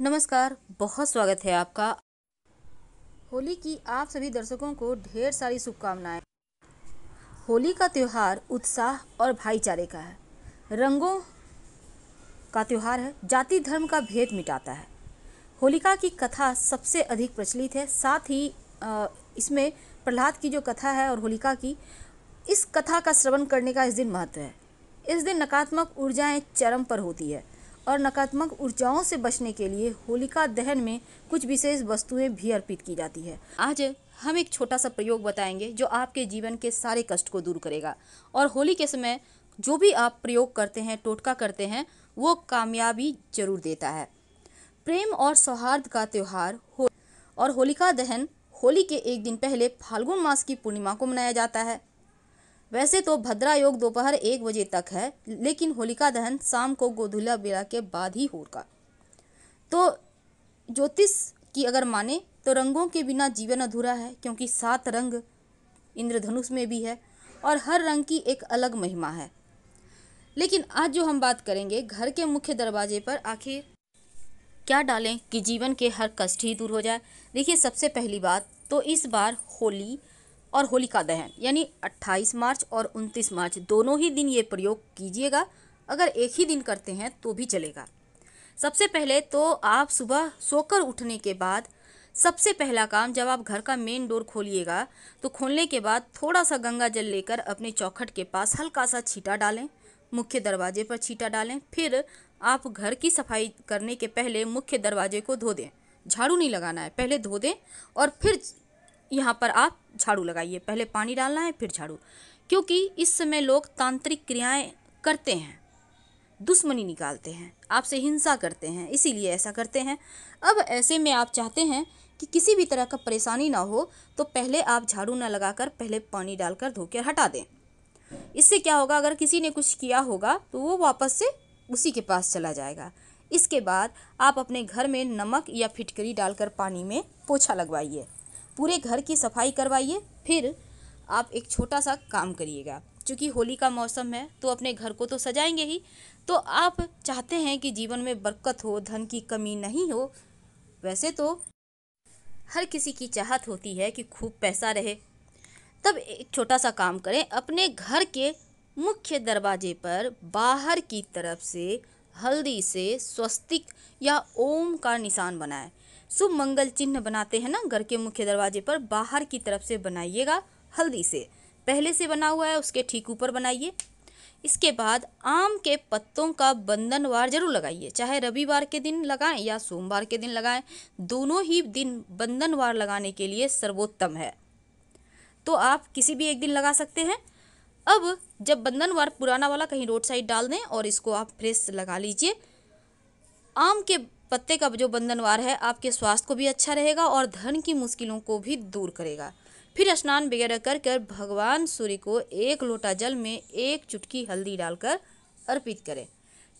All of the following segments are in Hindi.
नमस्कार बहुत स्वागत है आपका होली की आप सभी दर्शकों को ढेर सारी शुभकामनाएं होली का त्यौहार उत्साह और भाईचारे का है रंगों का त्यौहार है जाति धर्म का भेद मिटाता है होलिका की कथा सबसे अधिक प्रचलित है साथ ही इसमें प्रहलाद की जो कथा है और होलिका की इस कथा का श्रवण करने का इस दिन महत्व है इस दिन नकारात्मक ऊर्जाएं चरम पर होती है और नकारात्मक ऊर्जाओं से बचने के लिए होलिका दहन में कुछ विशेष वस्तुएं भी अर्पित की जाती है आज हम एक छोटा सा प्रयोग बताएंगे जो आपके जीवन के सारे कष्ट को दूर करेगा और होली के समय जो भी आप प्रयोग करते हैं टोटका करते हैं वो कामयाबी जरूर देता है प्रेम और सौहार्द का त्यौहार हो और होलिका दहन होली के एक दिन पहले फाल्गुन मास की पूर्णिमा को मनाया जाता है वैसे तो भद्रा योग दोपहर एक बजे तक है लेकिन होलिका दहन शाम को गोधुला बेला के बाद ही होगा तो ज्योतिष की अगर माने तो रंगों के बिना जीवन अधूरा है क्योंकि सात रंग इंद्रधनुष में भी है और हर रंग की एक अलग महिमा है लेकिन आज जो हम बात करेंगे घर के मुख्य दरवाजे पर आखिर क्या डालें कि जीवन के हर कष्ट ही दूर हो जाए देखिए सबसे पहली बात तो इस बार होली और होलिका दहन यानी 28 मार्च और 29 मार्च दोनों ही दिन ये प्रयोग कीजिएगा अगर एक ही दिन करते हैं तो भी चलेगा सबसे पहले तो आप सुबह सोकर उठने के बाद सबसे पहला काम जब आप घर का मेन डोर खोलिएगा तो खोलने के बाद थोड़ा सा गंगा जल लेकर अपने चौखट के पास हल्का सा छीटा डालें मुख्य दरवाजे पर छीटा डालें फिर आप घर की सफाई करने के पहले मुख्य दरवाजे को धो दें झाड़ू नहीं लगाना है पहले धो दें और फिर यहाँ पर आप झाड़ू लगाइए पहले पानी डालना है फिर झाड़ू क्योंकि इस समय लोग तांत्रिक क्रियाएं करते हैं दुश्मनी निकालते हैं आपसे हिंसा करते हैं इसीलिए ऐसा करते हैं अब ऐसे में आप चाहते हैं कि किसी भी तरह का परेशानी ना हो तो पहले आप झाड़ू ना लगाकर पहले पानी डालकर धोकर हटा दें इससे क्या होगा अगर किसी ने कुछ किया होगा तो वो वापस से उसी के पास चला जाएगा इसके बाद आप अपने घर में नमक या फिटकरी डालकर पानी में पोछा लगवाइए पूरे घर की सफाई करवाइए फिर आप एक छोटा सा काम करिएगा चूँकि होली का मौसम है तो अपने घर को तो सजाएंगे ही तो आप चाहते हैं कि जीवन में बरकत हो धन की कमी नहीं हो वैसे तो हर किसी की चाहत होती है कि खूब पैसा रहे तब एक छोटा सा काम करें अपने घर के मुख्य दरवाजे पर बाहर की तरफ से हल्दी से स्वस्तिक या ओम का निशान बनाएं शुभ मंगल चिन्ह बनाते हैं ना घर के मुख्य दरवाजे पर बाहर की तरफ से बनाइएगा हल्दी से पहले से बना हुआ है उसके ठीक ऊपर बनाइए इसके बाद आम के पत्तों का बंधनवार जरूर लगाइए चाहे रविवार के दिन लगाएं या सोमवार के दिन लगाएं दोनों ही दिन बंधनवार लगाने के लिए सर्वोत्तम है तो आप किसी भी एक दिन लगा सकते हैं अब जब बंधन वार पुराना वाला कहीं रोड साइड डाल दें और इसको आप फ्रेश लगा लीजिए आम के पत्ते का जो बंधन वार है आपके स्वास्थ्य को भी अच्छा रहेगा और धन की मुश्किलों को भी दूर करेगा फिर स्नान वगैरह कर कर भगवान सूर्य को एक लोटा जल में एक चुटकी हल्दी डालकर अर्पित करें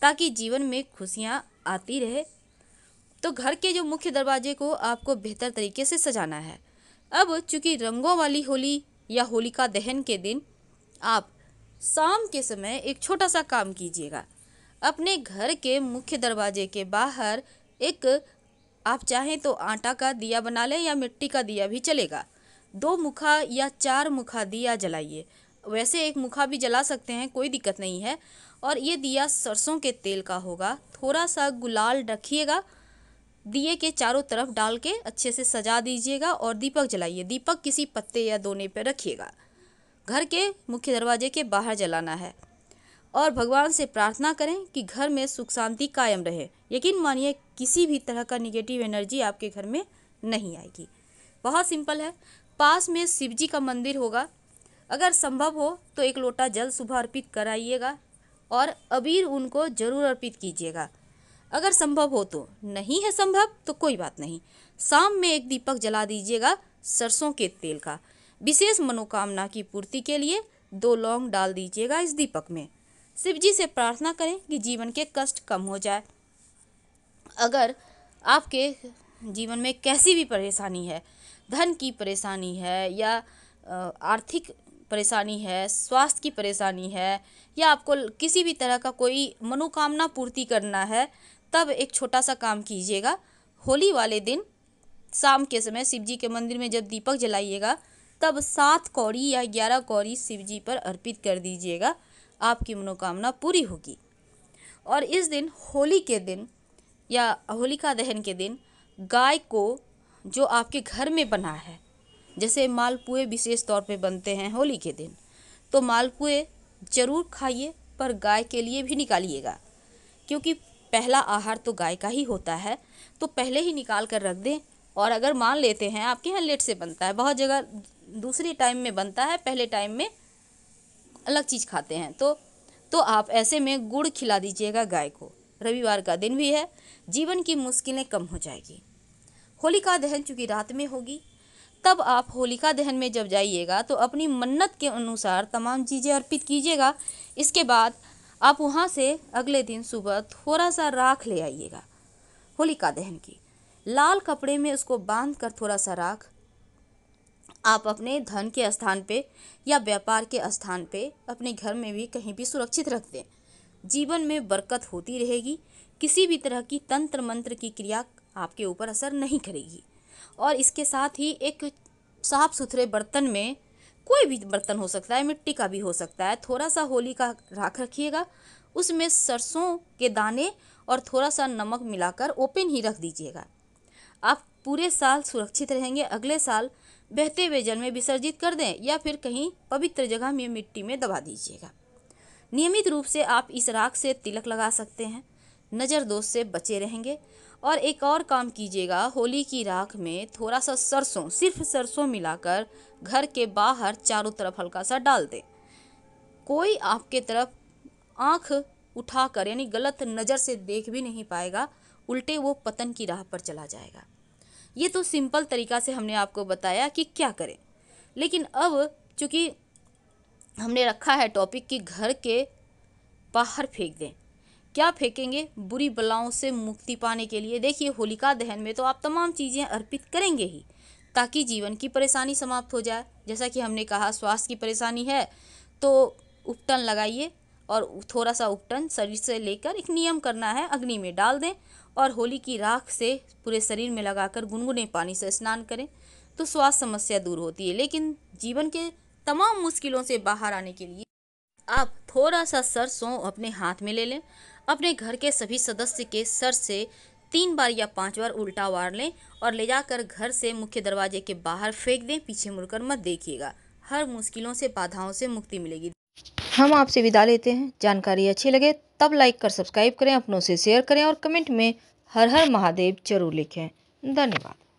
ताकि जीवन में खुशियाँ आती रहे तो घर के जो मुख्य दरवाजे को आपको बेहतर तरीके से सजाना है अब चूंकि रंगों वाली होली या होलिका दहन के दिन आप शाम के समय एक छोटा सा काम कीजिएगा अपने घर के मुख्य दरवाजे के बाहर एक आप चाहें तो आटा का दिया बना लें या मिट्टी का दिया भी चलेगा दो मुखा या चार मुखा दिया जलाइए वैसे एक मुखा भी जला सकते हैं कोई दिक्कत नहीं है और ये दिया सरसों के तेल का होगा थोड़ा सा गुलाल रखिएगा दिए के चारों तरफ डाल के अच्छे से सजा दीजिएगा और दीपक जलाइए दीपक किसी पत्ते या दोने पर रखिएगा घर के मुख्य दरवाजे के बाहर जलाना है और भगवान से प्रार्थना करें कि घर में सुख शांति कायम रहे यकीन मानिए किसी भी तरह का निगेटिव एनर्जी आपके घर में नहीं आएगी बहुत सिंपल है पास में शिव जी का मंदिर होगा अगर संभव हो तो एक लोटा जल सुबह अर्पित कराइएगा और अबीर उनको जरूर अर्पित कीजिएगा अगर संभव हो तो नहीं है संभव तो कोई बात नहीं शाम में एक दीपक जला दीजिएगा सरसों के तेल का विशेष मनोकामना की पूर्ति के लिए दो लौंग डाल दीजिएगा इस दीपक में शिव जी से प्रार्थना करें कि जीवन के कष्ट कम हो जाए अगर आपके जीवन में कैसी भी परेशानी है धन की परेशानी है या आर्थिक परेशानी है स्वास्थ्य की परेशानी है या आपको किसी भी तरह का कोई मनोकामना पूर्ति करना है तब एक छोटा सा काम कीजिएगा होली वाले दिन शाम के समय शिव जी के मंदिर में जब दीपक जलाइएगा तब सात कौड़ी या ग्यारह कौड़ी शिव जी पर अर्पित कर दीजिएगा आपकी मनोकामना पूरी होगी और इस दिन होली के दिन या होलिका दहन के दिन गाय को जो आपके घर में बना है जैसे मालपुए विशेष तौर पे बनते हैं होली के दिन तो मालपुए ज़रूर खाइए पर गाय के लिए भी निकालिएगा क्योंकि पहला आहार तो गाय का ही होता है तो पहले ही निकाल कर रख दें और अगर मान लेते हैं आपके यहाँ लेट से बनता है बहुत जगह दूसरे टाइम में बनता है पहले टाइम में अलग चीज़ खाते हैं तो तो आप ऐसे में गुड़ खिला दीजिएगा गाय को रविवार का दिन भी है जीवन की मुश्किलें कम हो जाएगी होलिका दहन चूँकि रात में होगी तब आप होलिका दहन में जब जाइएगा तो अपनी मन्नत के अनुसार तमाम चीज़ें अर्पित कीजिएगा इसके बाद आप वहाँ से अगले दिन सुबह थोड़ा सा राख ले आइएगा होलिका दहन की लाल कपड़े में उसको बांध कर थोड़ा सा राख आप अपने धन के स्थान पे या व्यापार के स्थान पे अपने घर में भी कहीं भी सुरक्षित रख दें जीवन में बरकत होती रहेगी किसी भी तरह की तंत्र मंत्र की क्रिया आपके ऊपर असर नहीं करेगी और इसके साथ ही एक साफ सुथरे बर्तन में कोई भी बर्तन हो सकता है मिट्टी का भी हो सकता है थोड़ा सा होली का राख रखिएगा उसमें सरसों के दाने और थोड़ा सा नमक मिलाकर ओपन ही रख दीजिएगा आप पूरे साल सुरक्षित रहेंगे अगले साल बहते हुए जल में विसर्जित कर दें या फिर कहीं पवित्र जगह में मिट्टी में दबा दीजिएगा नियमित रूप से आप इस राख से तिलक लगा सकते हैं नज़र दोष से बचे रहेंगे और एक और काम कीजिएगा होली की राख में थोड़ा सा सरसों सिर्फ सरसों मिलाकर घर के बाहर चारों तरफ हल्का सा डाल दें कोई आपके तरफ आँख उठाकर यानी गलत नज़र से देख भी नहीं पाएगा उल्टे वो पतन की राह पर चला जाएगा ये तो सिंपल तरीका से हमने आपको बताया कि क्या करें लेकिन अब चूँकि हमने रखा है टॉपिक कि घर के बाहर फेंक दें क्या फेंकेंगे बुरी बलाओं से मुक्ति पाने के लिए देखिए होलिका दहन में तो आप तमाम चीज़ें अर्पित करेंगे ही ताकि जीवन की परेशानी समाप्त हो जाए जैसा कि हमने कहा स्वास्थ्य की परेशानी है तो उपटन लगाइए और थोड़ा सा उपटन शरीर से लेकर एक नियम करना है अग्नि में डाल दें और होली की राख से पूरे शरीर में लगाकर गुनगुने पानी से स्नान करें तो स्वास्थ्य समस्या दूर होती है लेकिन जीवन के तमाम मुश्किलों से बाहर आने के लिए आप थोड़ा सा सरसों अपने हाथ में ले लें अपने घर के सभी सदस्य के सर से तीन बार या पांच बार उल्टा वार लें और ले जाकर घर से मुख्य दरवाजे के बाहर फेंक दें पीछे मुड़कर मत देखिएगा हर मुश्किलों से बाधाओं से मुक्ति मिलेगी हम आपसे विदा लेते हैं जानकारी अच्छी लगे तब लाइक कर सब्सक्राइब करें अपनों से शेयर करें और कमेंट में हर हर महादेव जरूर लिखें धन्यवाद